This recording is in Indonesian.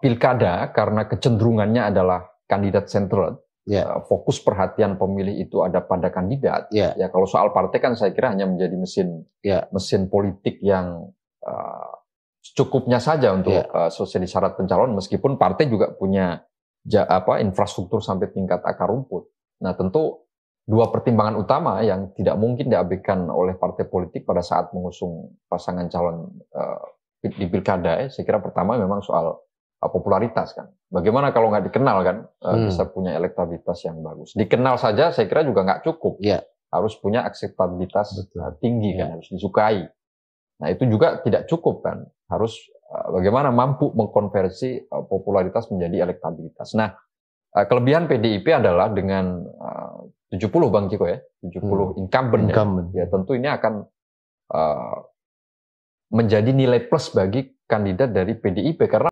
pilkada karena kecenderungannya adalah kandidat sentral, yeah. Ya. fokus perhatian pemilih itu ada pada kandidat. Yeah. Ya kalau soal partai kan saya kira hanya menjadi mesin yeah. mesin politik yang uh, eh, cukupnya saja untuk yeah. Ya. uh, sosial syarat pencalon meskipun partai juga punya ja, apa infrastruktur sampai tingkat akar rumput. Nah, tentu dua pertimbangan utama yang tidak mungkin diabaikan oleh partai politik pada saat mengusung pasangan calon uh, di pilkada ya, saya kira pertama memang soal Eh, popularitas kan. Bagaimana kalau nggak dikenal kan eh, hmm. bisa punya elektabilitas yang bagus. Dikenal saja saya kira juga nggak cukup. Ya. Harus punya akseptabilitas Betul. tinggi ya. kan, iya. harus disukai. Nah itu juga tidak cukup kan. Harus eh, bagaimana mampu mengkonversi popularitas menjadi elektabilitas. Nah kelebihan PDIP adalah dengan 70 Bang Ciko ya, 70 hmm. incumbent, ya. incumbent. Ya. tentu ini akan menjadi nilai plus bagi kandidat dari PDIP karena